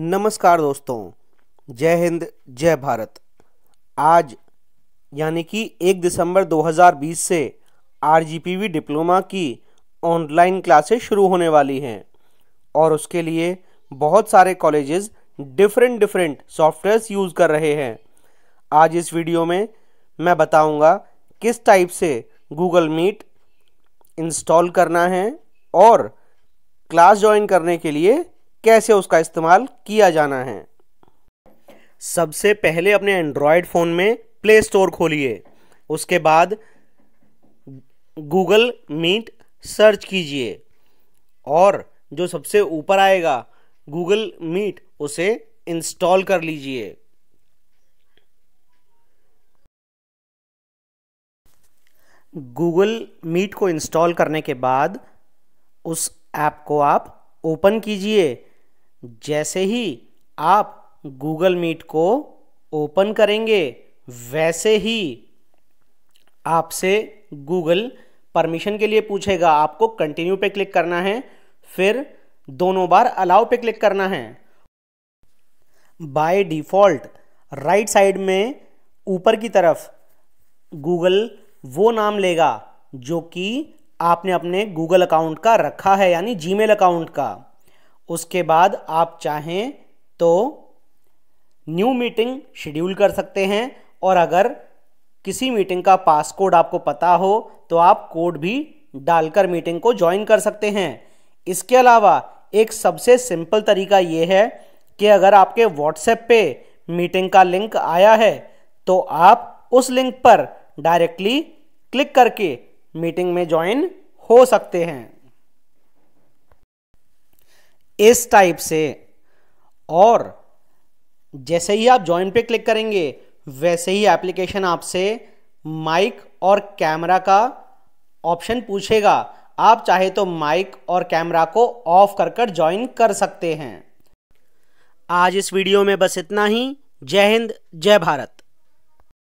नमस्कार दोस्तों जय हिंद जय भारत आज यानी कि 1 दिसंबर 2020 से आर डिप्लोमा की ऑनलाइन क्लासेस शुरू होने वाली हैं और उसके लिए बहुत सारे colleges different different softwares use कर रहे हैं आज इस वीडियो में मैं बताऊंगा किस टाइप से गूगल मीट इंस्टॉल करना है और क्लास ज्वाइन करने के लिए कैसे उसका इस्तेमाल किया जाना है सबसे पहले अपने एंड्रॉयड फ़ोन में प्ले स्टोर खोलिए उसके बाद गूगल मीट सर्च कीजिए और जो सबसे ऊपर आएगा गूगल मीट उसे इंस्टॉल कर लीजिए गूगल मीट को इंस्टॉल करने के बाद उस ऐप को आप ओपन कीजिए जैसे ही आप गूगल मीट को ओपन करेंगे वैसे ही आपसे गूगल परमिशन के लिए पूछेगा आपको कंटिन्यू पे क्लिक करना है फिर दोनों बार अलाउ पे क्लिक करना है बाय डिफ़ॉल्ट राइट साइड में ऊपर की तरफ गूगल वो नाम लेगा जो कि आपने अपने गूगल अकाउंट का रखा है यानी जीमेल अकाउंट का उसके बाद आप चाहें तो न्यू मीटिंग शेड्यूल कर सकते हैं और अगर किसी मीटिंग का पास कोड आपको पता हो तो आप कोड भी डालकर मीटिंग को ज्वाइन कर सकते हैं इसके अलावा एक सबसे सिंपल तरीका ये है कि अगर आपके व्हाट्सएप पे मीटिंग का लिंक आया है तो आप उस लिंक पर डायरेक्टली क्लिक करके मीटिंग में ज्वाइन हो सकते हैं इस टाइप से और जैसे ही आप ज्वाइन पे क्लिक करेंगे वैसे ही एप्लीकेशन आपसे माइक और कैमरा का ऑप्शन पूछेगा आप चाहे तो माइक और कैमरा को ऑफ कर कर ज्वाइन कर सकते हैं आज इस वीडियो में बस इतना ही जय हिंद जय भारत